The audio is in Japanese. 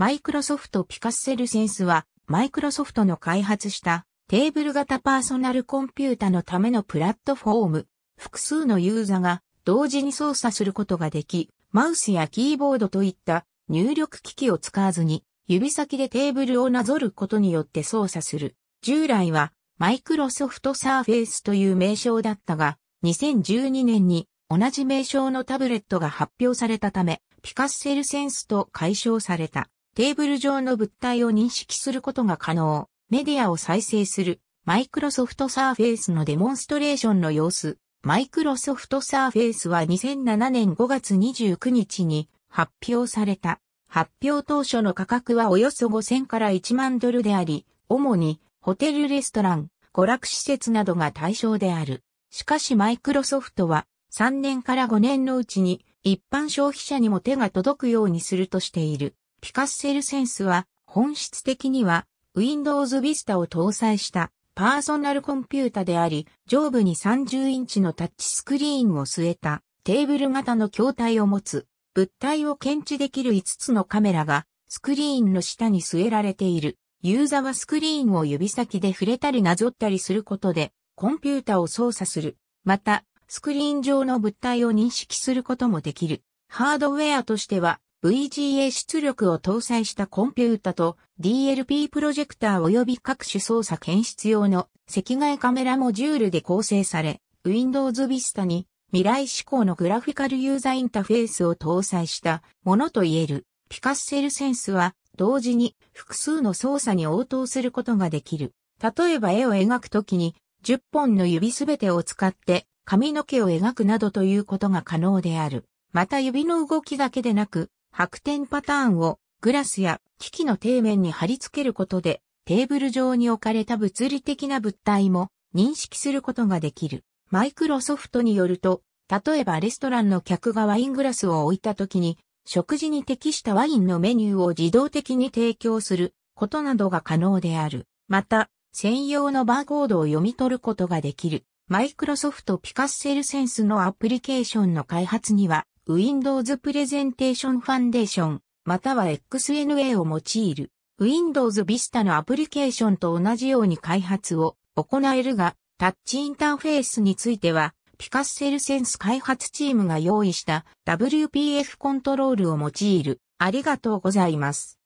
マイクロソフトピカッセルセンスは、マイクロソフトの開発したテーブル型パーソナルコンピュータのためのプラットフォーム。複数のユーザが同時に操作することができ、マウスやキーボードといった入力機器を使わずに指先でテーブルをなぞることによって操作する。従来はマイクロソフトサーフェイスという名称だったが、2012年に同じ名称のタブレットが発表されたため、ピカッセルセンスと解消された。テーブル上の物体を認識することが可能。メディアを再生する。マイクロソフトサーフェイスのデモンストレーションの様子。マイクロソフトサーフェイスは2007年5月29日に発表された。発表当初の価格はおよそ5000から1万ドルであり、主にホテルレストラン、娯楽施設などが対象である。しかしマイクロソフトは3年から5年のうちに一般消費者にも手が届くようにするとしている。ピカッセルセンスは本質的には Windows Vista を搭載したパーソナルコンピュータであり、上部に30インチのタッチスクリーンを据えたテーブル型の筐体を持つ物体を検知できる5つのカメラがスクリーンの下に据えられている。ユーザはスクリーンを指先で触れたりなぞったりすることでコンピュータを操作する。また、スクリーン上の物体を認識することもできる。ハードウェアとしては VGA 出力を搭載したコンピュータと DLP プロジェクター及び各種操作検出用の赤外カメラモジュールで構成され、Windows Vista に未来志向のグラフィカルユーザーインターフェースを搭載したものといえるピカッセルセンスは同時に複数の操作に応答することができる。例えば絵を描くときに10本の指すべてを使って髪の毛を描くなどということが可能である。また指の動きだけでなく、白点パターンをグラスや機器の底面に貼り付けることでテーブル上に置かれた物理的な物体も認識することができる。マイクロソフトによると、例えばレストランの客がワイングラスを置いた時に、食事に適したワインのメニューを自動的に提供することなどが可能である。また、専用のバーコードを読み取ることができる。マイクロソフトピカッセルセンスのアプリケーションの開発には、Windows プレゼンテーションファンデーション、または XNA を用いる Windows Vista のアプリケーションと同じように開発を行えるが、タッチインターフェースについては、ピカッセルセンス開発チームが用意した WPF コントロールを用いる。ありがとうございます。